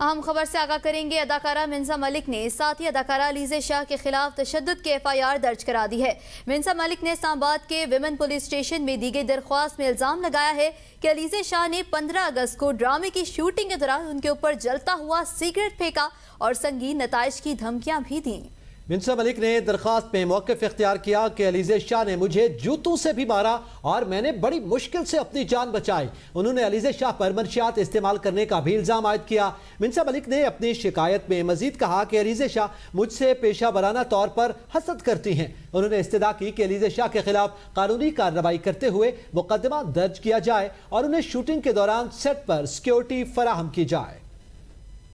अहम खबर से आगाह करेंगे अदाकारा मिन्सा मलिक ने साथ ही अदाकारा लीजे शाह के खिलाफ तशद की एफ आई आर दर्ज करा दी है मिन्सा मलिक ने इस्लाबाद के विमेन पुलिस स्टेशन में दी गई दरख्वास्त में इल्ज़ाम लगाया है कि अलीजे शाह ने 15 अगस्त को ड्रामे की शूटिंग के दौरान उनके ऊपर जलता हुआ सिगरेट फेंका और संगीन नतज की धमकियाँ भी दी मिनसा मलिक ने दरख्वास्त में मौकफ इख्तियार किया कि अलीजे शाह ने मुझे जूतों से भी मारा और मैंने बड़ी मुश्किल से अपनी जान बचाई उन्होंने अलीजे शाह पर मंशियात इस्तेमाल करने का भी इल्ज़ाम आयद किया मिनसा मलिक ने अपनी शिकायत में मजीद कहा कि अलीजे शाह मुझसे पेशा वराना तौर पर हसद करती हैं उन्होंने इस्तः की कि अलीजे शाह के खिलाफ कानूनी कार्रवाई करते हुए मुकदमा दर्ज किया जाए और उन्हें शूटिंग के दौरान सेट पर सिक्योरिटी फराहम की जाए